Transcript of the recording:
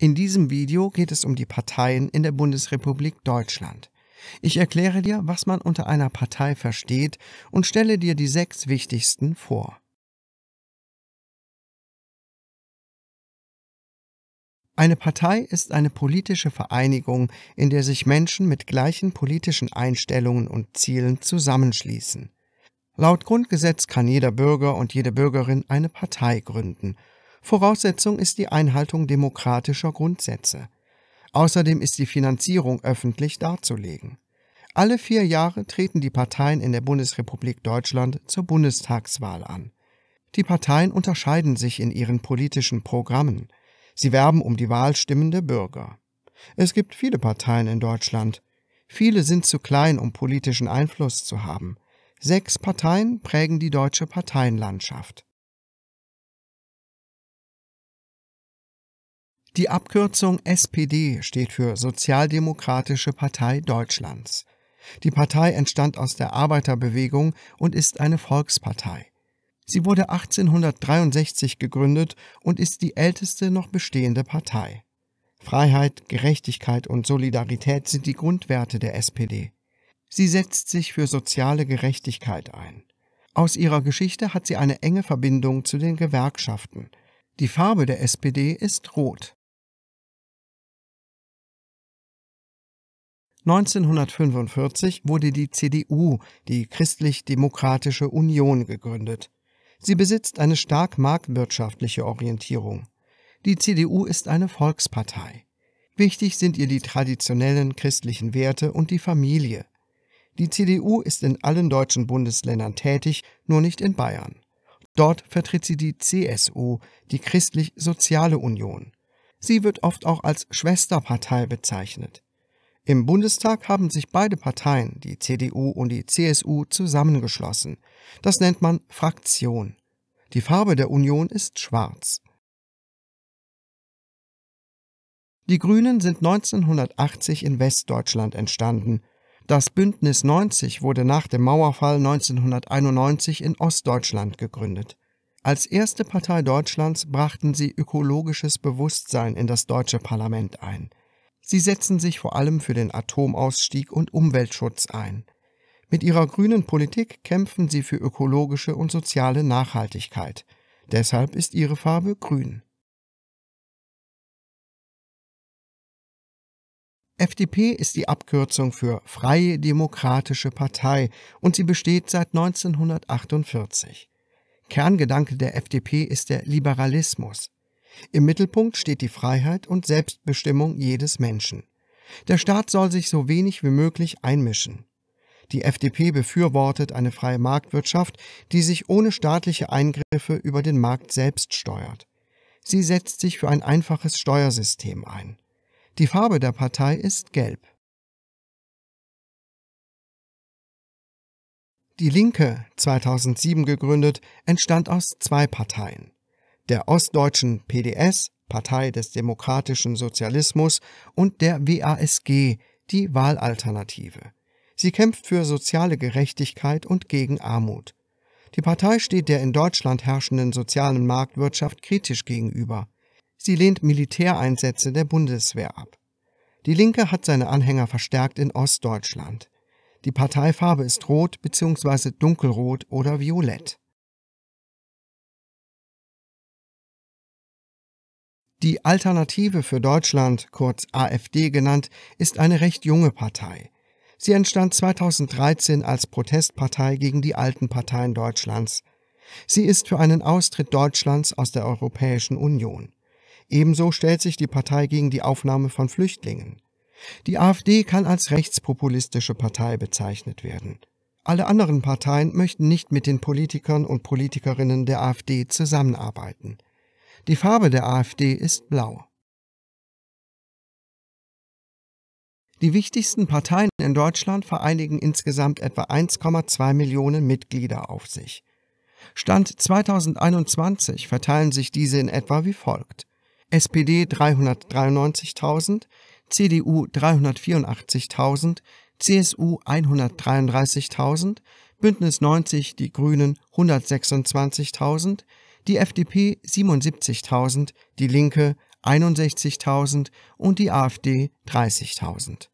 In diesem Video geht es um die Parteien in der Bundesrepublik Deutschland. Ich erkläre dir, was man unter einer Partei versteht und stelle dir die sechs wichtigsten vor. Eine Partei ist eine politische Vereinigung, in der sich Menschen mit gleichen politischen Einstellungen und Zielen zusammenschließen. Laut Grundgesetz kann jeder Bürger und jede Bürgerin eine Partei gründen Voraussetzung ist die Einhaltung demokratischer Grundsätze. Außerdem ist die Finanzierung öffentlich darzulegen. Alle vier Jahre treten die Parteien in der Bundesrepublik Deutschland zur Bundestagswahl an. Die Parteien unterscheiden sich in ihren politischen Programmen. Sie werben um die Wahlstimmen der Bürger. Es gibt viele Parteien in Deutschland. Viele sind zu klein, um politischen Einfluss zu haben. Sechs Parteien prägen die deutsche Parteienlandschaft. Die Abkürzung SPD steht für Sozialdemokratische Partei Deutschlands. Die Partei entstand aus der Arbeiterbewegung und ist eine Volkspartei. Sie wurde 1863 gegründet und ist die älteste noch bestehende Partei. Freiheit, Gerechtigkeit und Solidarität sind die Grundwerte der SPD. Sie setzt sich für soziale Gerechtigkeit ein. Aus ihrer Geschichte hat sie eine enge Verbindung zu den Gewerkschaften. Die Farbe der SPD ist rot. 1945 wurde die CDU, die Christlich-Demokratische Union, gegründet. Sie besitzt eine stark marktwirtschaftliche Orientierung. Die CDU ist eine Volkspartei. Wichtig sind ihr die traditionellen christlichen Werte und die Familie. Die CDU ist in allen deutschen Bundesländern tätig, nur nicht in Bayern. Dort vertritt sie die CSU, die Christlich-Soziale Union. Sie wird oft auch als Schwesterpartei bezeichnet. Im Bundestag haben sich beide Parteien, die CDU und die CSU, zusammengeschlossen. Das nennt man Fraktion. Die Farbe der Union ist schwarz. Die Grünen sind 1980 in Westdeutschland entstanden. Das Bündnis 90 wurde nach dem Mauerfall 1991 in Ostdeutschland gegründet. Als erste Partei Deutschlands brachten sie ökologisches Bewusstsein in das deutsche Parlament ein. Sie setzen sich vor allem für den Atomausstieg und Umweltschutz ein. Mit ihrer grünen Politik kämpfen sie für ökologische und soziale Nachhaltigkeit. Deshalb ist ihre Farbe grün. FDP ist die Abkürzung für Freie Demokratische Partei und sie besteht seit 1948. Kerngedanke der FDP ist der Liberalismus. Im Mittelpunkt steht die Freiheit und Selbstbestimmung jedes Menschen. Der Staat soll sich so wenig wie möglich einmischen. Die FDP befürwortet eine freie Marktwirtschaft, die sich ohne staatliche Eingriffe über den Markt selbst steuert. Sie setzt sich für ein einfaches Steuersystem ein. Die Farbe der Partei ist gelb. Die Linke, 2007 gegründet, entstand aus zwei Parteien der ostdeutschen PDS, Partei des demokratischen Sozialismus, und der WASG, die Wahlalternative. Sie kämpft für soziale Gerechtigkeit und gegen Armut. Die Partei steht der in Deutschland herrschenden sozialen Marktwirtschaft kritisch gegenüber. Sie lehnt Militäreinsätze der Bundeswehr ab. Die Linke hat seine Anhänger verstärkt in Ostdeutschland. Die Parteifarbe ist rot bzw. dunkelrot oder violett. Die Alternative für Deutschland, kurz AfD genannt, ist eine recht junge Partei. Sie entstand 2013 als Protestpartei gegen die alten Parteien Deutschlands. Sie ist für einen Austritt Deutschlands aus der Europäischen Union. Ebenso stellt sich die Partei gegen die Aufnahme von Flüchtlingen. Die AfD kann als rechtspopulistische Partei bezeichnet werden. Alle anderen Parteien möchten nicht mit den Politikern und Politikerinnen der AfD zusammenarbeiten. Die Farbe der AfD ist blau. Die wichtigsten Parteien in Deutschland vereinigen insgesamt etwa 1,2 Millionen Mitglieder auf sich. Stand 2021 verteilen sich diese in etwa wie folgt. SPD 393.000, CDU 384.000, CSU 133.000, Bündnis 90 Die Grünen 126.000, die FDP 77.000, die Linke 61.000 und die AfD 30.000